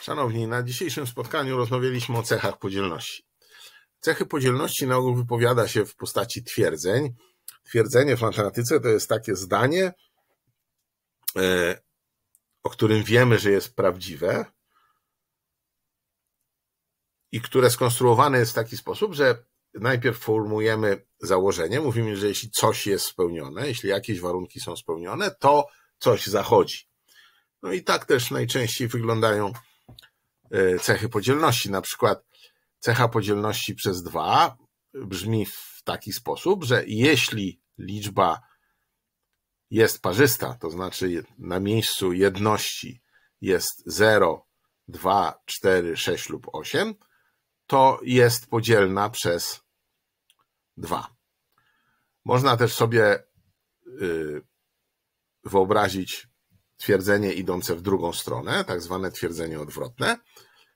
Szanowni, na dzisiejszym spotkaniu rozmawialiśmy o cechach podzielności. Cechy podzielności na ogół wypowiada się w postaci twierdzeń. Twierdzenie w matematyce to jest takie zdanie, e, o którym wiemy, że jest prawdziwe i które skonstruowane jest w taki sposób, że najpierw formujemy założenie, mówimy, że jeśli coś jest spełnione, jeśli jakieś warunki są spełnione, to coś zachodzi. No i tak też najczęściej wyglądają Y, cechy podzielności. Na przykład cecha podzielności przez 2 brzmi w taki sposób, że jeśli liczba jest parzysta, to znaczy na miejscu jedności jest 0, 2, 4, 6 lub 8, to jest podzielna przez 2. Można też sobie y, wyobrazić twierdzenie idące w drugą stronę, tak zwane twierdzenie odwrotne.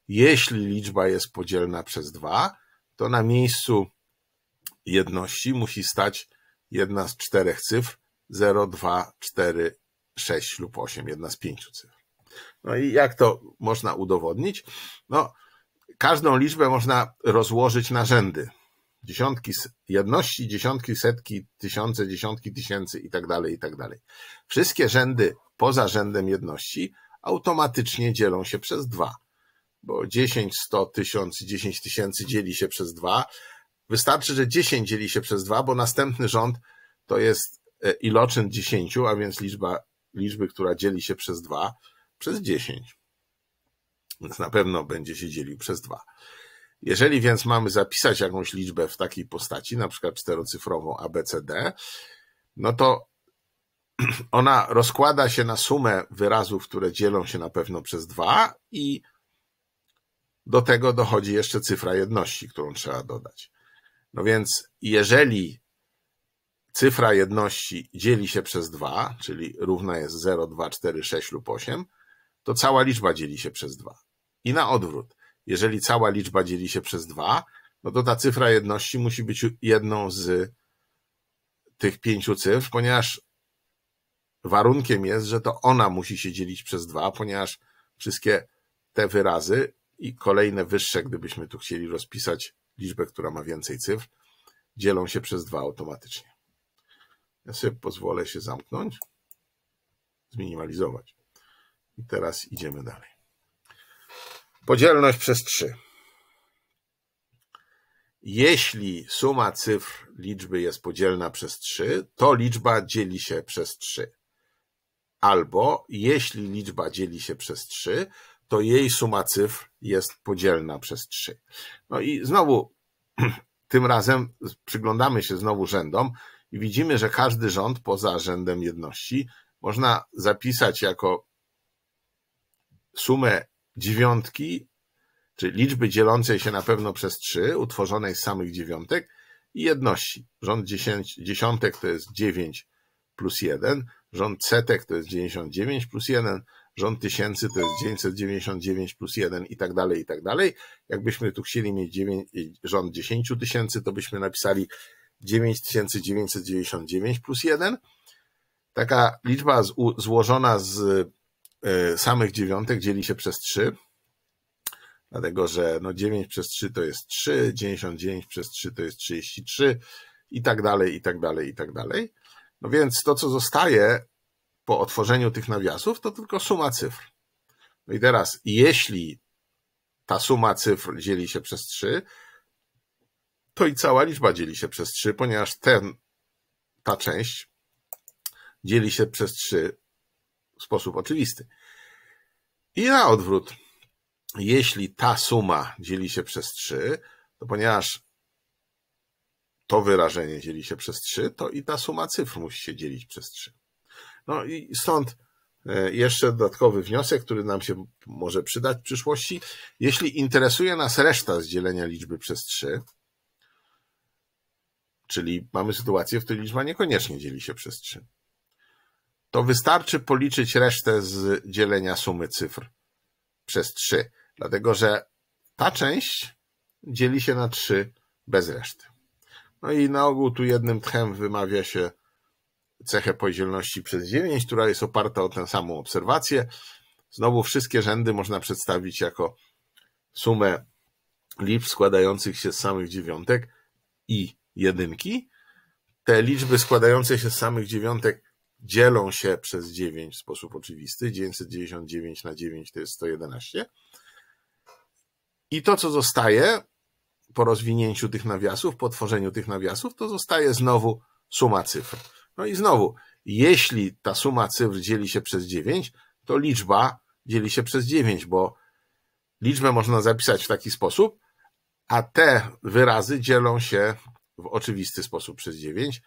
Jeśli liczba jest podzielna przez dwa, to na miejscu jedności musi stać jedna z czterech cyfr 0, 2, 4, 6 lub 8, jedna z pięciu cyfr. No i jak to można udowodnić? No, każdą liczbę można rozłożyć na rzędy dziesiątki, jedności, dziesiątki, setki, tysiące, dziesiątki tysięcy i tak dalej, i tak dalej. Wszystkie rzędy poza rzędem jedności automatycznie dzielą się przez dwa, bo 10, 100, 1000, 10 tysięcy dzieli się przez dwa. Wystarczy, że 10 dzieli się przez dwa, bo następny rząd to jest e, iloczyn 10, a więc liczba liczby, która dzieli się przez dwa, przez 10. Więc na pewno będzie się dzielił przez dwa. Jeżeli więc mamy zapisać jakąś liczbę w takiej postaci, na przykład czterocyfrową ABCD, no to ona rozkłada się na sumę wyrazów, które dzielą się na pewno przez dwa i do tego dochodzi jeszcze cyfra jedności, którą trzeba dodać. No więc jeżeli cyfra jedności dzieli się przez 2, czyli równa jest 0, 2, 4, 6 lub 8, to cała liczba dzieli się przez 2. I na odwrót jeżeli cała liczba dzieli się przez dwa, no to ta cyfra jedności musi być jedną z tych pięciu cyfr, ponieważ warunkiem jest, że to ona musi się dzielić przez dwa, ponieważ wszystkie te wyrazy i kolejne wyższe, gdybyśmy tu chcieli rozpisać liczbę, która ma więcej cyfr, dzielą się przez dwa automatycznie. Ja sobie pozwolę się zamknąć, zminimalizować. I teraz idziemy dalej. Podzielność przez 3. Jeśli suma cyfr liczby jest podzielna przez 3, to liczba dzieli się przez 3. Albo jeśli liczba dzieli się przez 3, to jej suma cyfr jest podzielna przez 3. No i znowu, tym razem przyglądamy się znowu rzędom i widzimy, że każdy rząd poza rzędem jedności można zapisać jako sumę dziewiątki, czy liczby dzielącej się na pewno przez trzy, utworzonej z samych dziewiątek i jedności. Rząd dziesięć, dziesiątek to jest dziewięć plus jeden, rząd setek to jest 99 plus jeden, rząd tysięcy to jest 999 plus jeden i tak dalej, i tak dalej. Jakbyśmy tu chcieli mieć dziewięć, rząd 10 tysięcy, to byśmy napisali 9999 plus jeden. Taka liczba złożona z Y, samych dziewiątek dzieli się przez 3, dlatego że no 9 przez 3 to jest 3, 99 przez 3 to jest 33 i tak dalej, i tak dalej, i tak dalej. No więc to, co zostaje po otworzeniu tych nawiasów, to tylko suma cyfr. No i teraz, jeśli ta suma cyfr dzieli się przez 3, to i cała liczba dzieli się przez 3, ponieważ ten, ta część dzieli się przez 3 w sposób oczywisty. I na odwrót, jeśli ta suma dzieli się przez 3, to ponieważ to wyrażenie dzieli się przez 3, to i ta suma cyfr musi się dzielić przez 3. No i stąd e, jeszcze dodatkowy wniosek, który nam się może przydać w przyszłości. Jeśli interesuje nas reszta z dzielenia liczby przez 3, czyli mamy sytuację, w której liczba niekoniecznie dzieli się przez 3, to wystarczy policzyć resztę z dzielenia sumy cyfr przez 3, dlatego że ta część dzieli się na 3 bez reszty. No i na ogół tu jednym tchem wymawia się cechę podzielności przez 9, która jest oparta o tę samą obserwację. Znowu wszystkie rzędy można przedstawić jako sumę liczb składających się z samych dziewiątek i jedynki. Te liczby składające się z samych dziewiątek dzielą się przez 9 w sposób oczywisty. 999 na 9 to jest 111. I to, co zostaje po rozwinięciu tych nawiasów, po tworzeniu tych nawiasów, to zostaje znowu suma cyfr. No i znowu, jeśli ta suma cyfr dzieli się przez 9, to liczba dzieli się przez 9, bo liczbę można zapisać w taki sposób, a te wyrazy dzielą się w oczywisty sposób przez 9,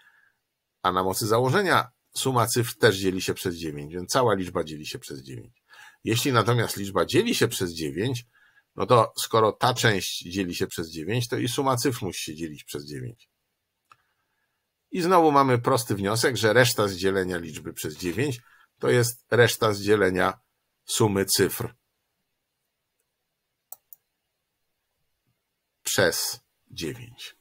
a na mocy założenia suma cyfr też dzieli się przez 9, więc cała liczba dzieli się przez 9. Jeśli natomiast liczba dzieli się przez 9, no to skoro ta część dzieli się przez 9, to i suma cyfr musi się dzielić przez 9. I znowu mamy prosty wniosek, że reszta z dzielenia liczby przez 9 to jest reszta z dzielenia sumy cyfr przez 9.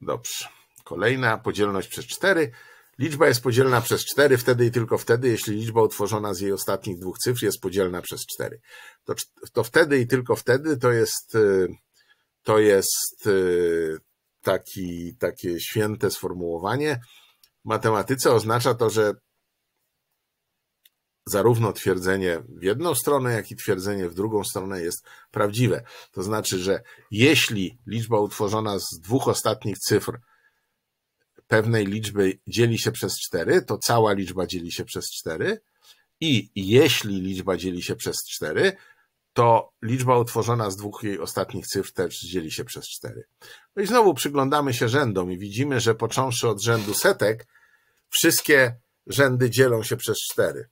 Dobrze. Kolejna podzielność przez 4 Liczba jest podzielna przez 4 wtedy i tylko wtedy, jeśli liczba utworzona z jej ostatnich dwóch cyfr jest podzielna przez 4. To, to wtedy i tylko wtedy to jest, y, to jest y, taki, takie święte sformułowanie. W matematyce oznacza to, że zarówno twierdzenie w jedną stronę, jak i twierdzenie w drugą stronę jest prawdziwe. To znaczy, że jeśli liczba utworzona z dwóch ostatnich cyfr pewnej liczby dzieli się przez 4, to cała liczba dzieli się przez 4 i jeśli liczba dzieli się przez 4, to liczba utworzona z dwóch jej ostatnich cyfr też dzieli się przez 4. No i znowu przyglądamy się rzędom i widzimy, że począwszy od rzędu setek, wszystkie rzędy dzielą się przez 4.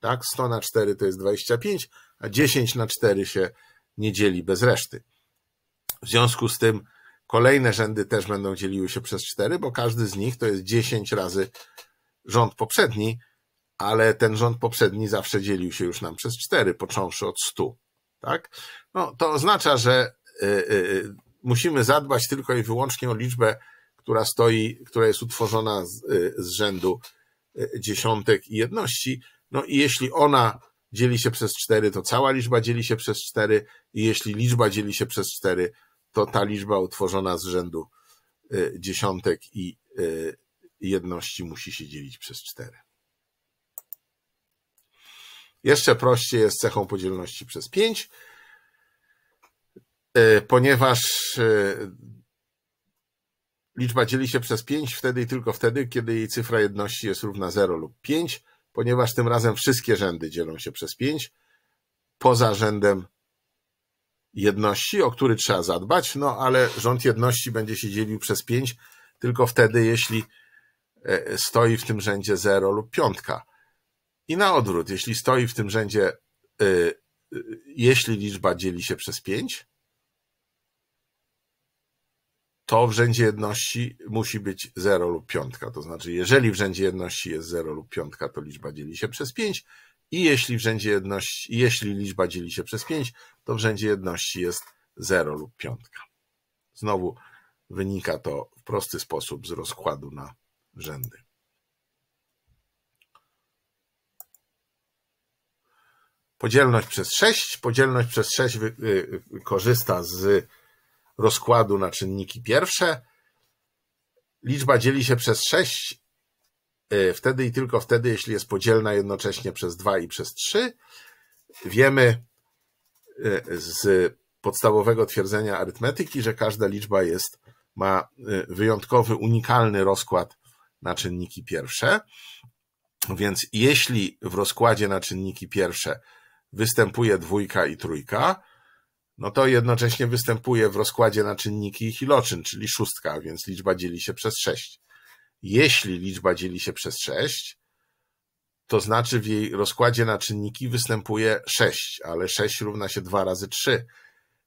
Tak? 100 na 4 to jest 25, a 10 na 4 się nie dzieli bez reszty. W związku z tym Kolejne rzędy też będą dzieliły się przez cztery, bo każdy z nich to jest dziesięć razy rząd poprzedni, ale ten rząd poprzedni zawsze dzielił się już nam przez cztery, począwszy od stu. Tak? No, to oznacza, że yy, musimy zadbać tylko i wyłącznie o liczbę, która stoi, która jest utworzona z, yy, z rzędu y, dziesiątek i jedności. No i jeśli ona dzieli się przez cztery, to cała liczba dzieli się przez cztery i jeśli liczba dzieli się przez cztery, to ta liczba utworzona z rzędu y, dziesiątek i y, jedności musi się dzielić przez cztery. Jeszcze prościej jest cechą podzielności przez pięć, y, ponieważ liczba dzieli się przez pięć wtedy i tylko wtedy, kiedy jej cyfra jedności jest równa 0 lub 5, ponieważ tym razem wszystkie rzędy dzielą się przez 5 poza rzędem jedności, o który trzeba zadbać, no ale rząd jedności będzie się dzielił przez pięć tylko wtedy, jeśli e, stoi w tym rzędzie 0 lub piątka. I na odwrót, jeśli stoi w tym rzędzie, e, e, jeśli liczba dzieli się przez 5, to w rzędzie jedności musi być 0 lub piątka. To znaczy, jeżeli w rzędzie jedności jest 0 lub piątka, to liczba dzieli się przez 5, i jeśli w rzędzie jedności, jeśli liczba dzieli się przez 5, to w rzędzie jedności jest 0 lub 5. Znowu wynika to w prosty sposób z rozkładu na rzędy. Podzielność przez 6. Podzielność przez 6 y, y, korzysta z rozkładu na czynniki pierwsze. Liczba dzieli się przez 6 Y, wtedy i tylko wtedy, jeśli jest podzielna jednocześnie przez 2 i przez 3, wiemy y, z podstawowego twierdzenia arytmetyki, że każda liczba jest, ma y, wyjątkowy, unikalny rozkład na czynniki pierwsze. Więc jeśli w rozkładzie na czynniki pierwsze występuje dwójka i trójka, no to jednocześnie występuje w rozkładzie na czynniki iloczyn, czyli szóstka, więc liczba dzieli się przez sześć. Jeśli liczba dzieli się przez 6, to znaczy w jej rozkładzie na czynniki występuje 6, ale 6 równa się 2 razy 3,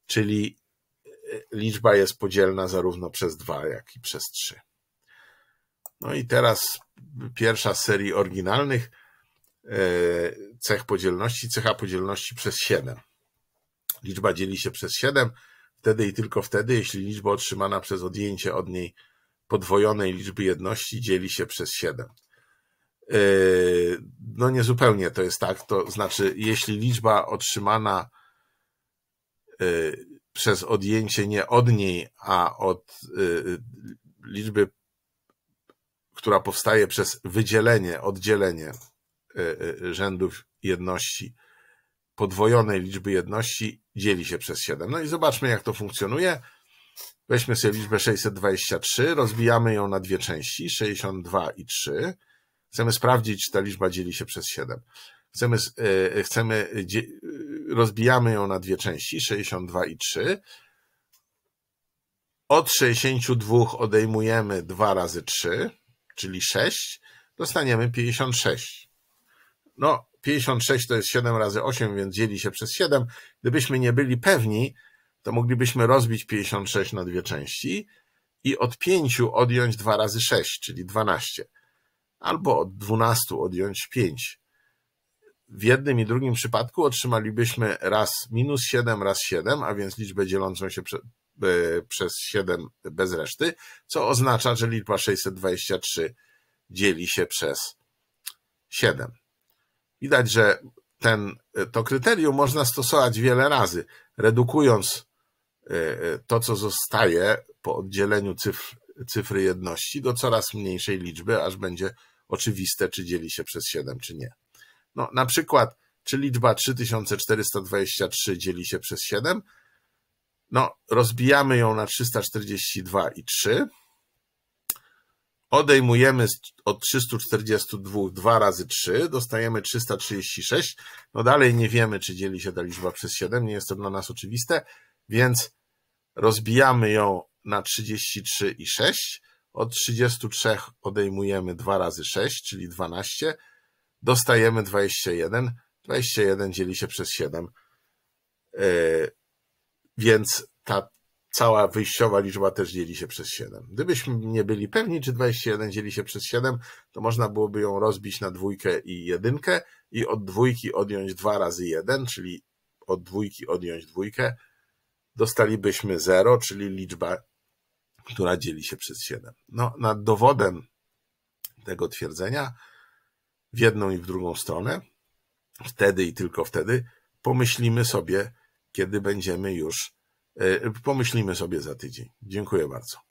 czyli e, liczba jest podzielna zarówno przez 2, jak i przez 3. No i teraz pierwsza z serii oryginalnych e, cech podzielności, cecha podzielności przez 7. Liczba dzieli się przez 7, wtedy i tylko wtedy, jeśli liczba otrzymana przez odjęcie od niej podwojonej liczby jedności dzieli się przez siedem. Yy, no niezupełnie to jest tak, to znaczy jeśli liczba otrzymana yy, przez odjęcie nie od niej, a od yy, liczby, która powstaje przez wydzielenie, oddzielenie rzędów jedności podwojonej liczby jedności dzieli się przez siedem. No i zobaczmy jak to funkcjonuje. Weźmy sobie liczbę 623, rozbijamy ją na dwie części, 62 i 3. Chcemy sprawdzić, czy ta liczba dzieli się przez 7. Chcemy, e, e, chcemy e, rozbijamy ją na dwie części, 62 i 3. Od 62 odejmujemy 2 razy 3, czyli 6. Dostaniemy 56. No, 56 to jest 7 razy 8, więc dzieli się przez 7. Gdybyśmy nie byli pewni, to moglibyśmy rozbić 56 na dwie części i od 5 odjąć 2 razy 6, czyli 12, albo od 12 odjąć 5. W jednym i drugim przypadku otrzymalibyśmy raz minus 7, raz 7, a więc liczbę dzielącą się prze, by, e, przez 7 bez reszty, co oznacza, że liczba 623 dzieli się przez 7. Widać, że ten, to kryterium można stosować wiele razy, redukując Y, y, to, co zostaje po oddzieleniu cyfr, cyfry jedności do coraz mniejszej liczby, aż będzie oczywiste, czy dzieli się przez 7, czy nie. No, na przykład, czy liczba 3423 dzieli się przez 7? No, rozbijamy ją na 342 i 3. Odejmujemy od 342 2 razy 3, dostajemy 336. No dalej nie wiemy, czy dzieli się ta liczba przez 7, nie jest to dla nas oczywiste. Więc rozbijamy ją na 33 i 6. Od 33 odejmujemy 2 razy 6, czyli 12. Dostajemy 21. 21 dzieli się przez 7. E, więc ta cała wyjściowa liczba też dzieli się przez 7. Gdybyśmy nie byli pewni, czy 21 dzieli się przez 7, to można byłoby ją rozbić na dwójkę i jedynkę i od dwójki odjąć 2 razy 1, czyli od dwójki odjąć dwójkę, dostalibyśmy 0, czyli liczba, która dzieli się przez 7. No, nad dowodem tego twierdzenia w jedną i w drugą stronę, wtedy i tylko wtedy pomyślimy sobie, kiedy będziemy już, e, pomyślimy sobie za tydzień. Dziękuję bardzo.